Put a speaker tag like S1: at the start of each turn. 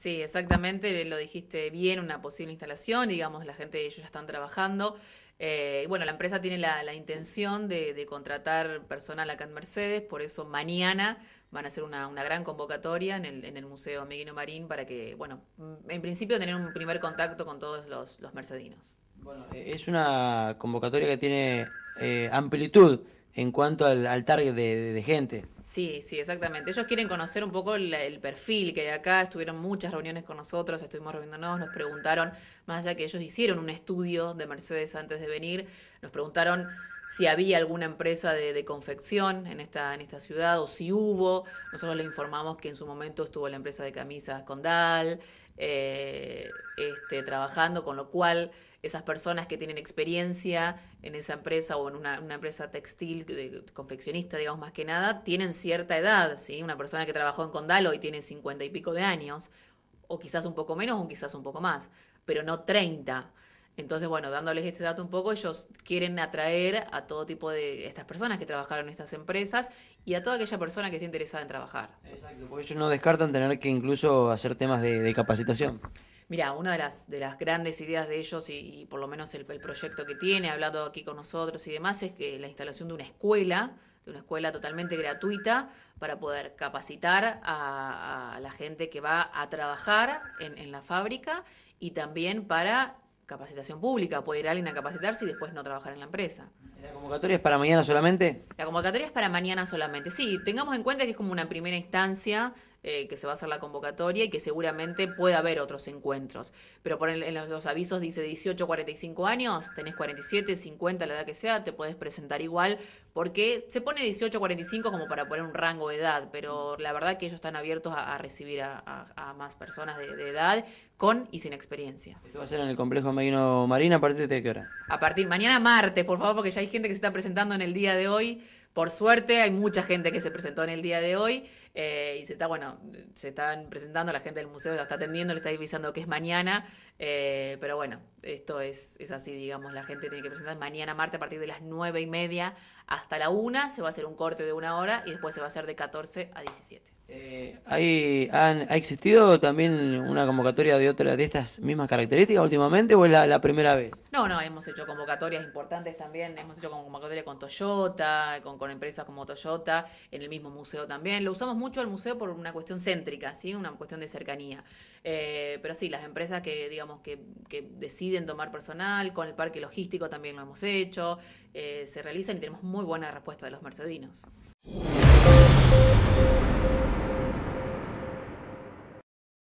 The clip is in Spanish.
S1: Sí, exactamente, eh, lo dijiste bien, una posible instalación, digamos, la gente, ellos ya están trabajando. Eh, bueno, la empresa tiene la, intención de, contratar personal acá en Mercedes, por eso mañana van a hacer una, gran convocatoria en el, Museo Amiguino Marín para que, bueno, mm, en principio tener un primer contacto con todos los, mercedinos.
S2: Bueno, eh, es una convocatoria que tiene eh, amplitud en cuanto al, target de, gente.
S1: Sí, sí, exactamente. Ellos quieren conocer un poco el, el, perfil que hay acá. Estuvieron muchas reuniones con nosotros, estuvimos reuniéndonos, nos preguntaron, más allá que ellos hicieron un estudio de Mercedes antes de venir, nos preguntaron si había alguna empresa de, confección en esta, ciudad o si hubo. Nosotros le informamos que en su momento estuvo la empresa de camisas Condal eh, este, trabajando, con lo cual esas personas que tienen experiencia en esa empresa o en una, empresa textil, de, confeccionista, digamos más que nada, tienen cierta edad. ¿sí? Una persona que trabajó en Condal hoy tiene cincuenta y pico de años, o quizás un poco menos o quizás un poco más, pero no treinta. Entonces, bueno, dándoles este dato un poco, ellos quieren atraer a todo tipo de estas personas que trabajaron en estas empresas y a toda aquella persona que esté interesada en trabajar. Exacto, porque
S2: ellos no descartan tener que incluso hacer temas de, capacitación.
S1: Mira, una de las, de las grandes ideas de ellos y, por lo menos el, proyecto que tiene, hablando aquí con nosotros y demás, es que la instalación de una escuela, de una escuela totalmente gratuita para poder capacitar a, la gente que va a trabajar en la fábrica y también para capacitación pública, poder ir alguien a capacitarse y después no trabajar en la empresa.
S2: ¿La convocatoria es para mañana solamente?
S1: La convocatoria es para mañana solamente, sí. Tengamos en cuenta que es como una primera instancia eh, que se va a hacer la convocatoria y que seguramente puede haber otros encuentros. Pero por en, los, avisos dice 18, 45 años, tenés 47, 50, la edad que sea, te puedes presentar igual, porque se pone 18, 45 como para poner un rango de edad, pero la verdad que ellos están abiertos a, recibir a, más personas de, edad con y sin experiencia.
S2: ¿Qué va a ser en el complejo marino Marina a partir de qué hora?
S1: A partir mañana martes, por favor, porque ya hay gente que se está presentando en el día de hoy. Por suerte, hay mucha gente que se presentó en el día de hoy. Eh, y se está, bueno, se están presentando, la gente del museo lo está atendiendo, le está avisando que es mañana, eh, pero bueno, esto es, es, así, digamos, la gente tiene que presentar mañana martes a partir de las nueve y media hasta la una, se va a hacer un corte de una hora y después se va a hacer de 14 a 17. Eh,
S2: ¿Ha existido también una convocatoria de otra de estas mismas características últimamente o es la, primera vez?
S1: No, no, hemos hecho convocatorias importantes también, hemos hecho convocatorias con Toyota, con, con empresas como Toyota, en el mismo museo también, lo usamos mucho al museo por una cuestión céntrica, una cuestión de cercanía. Eh, pero sí, las empresas que, digamos, que, deciden tomar personal, con el parque logístico también lo hemos hecho, eh, se realizan y tenemos muy buena respuesta de los mercedinos.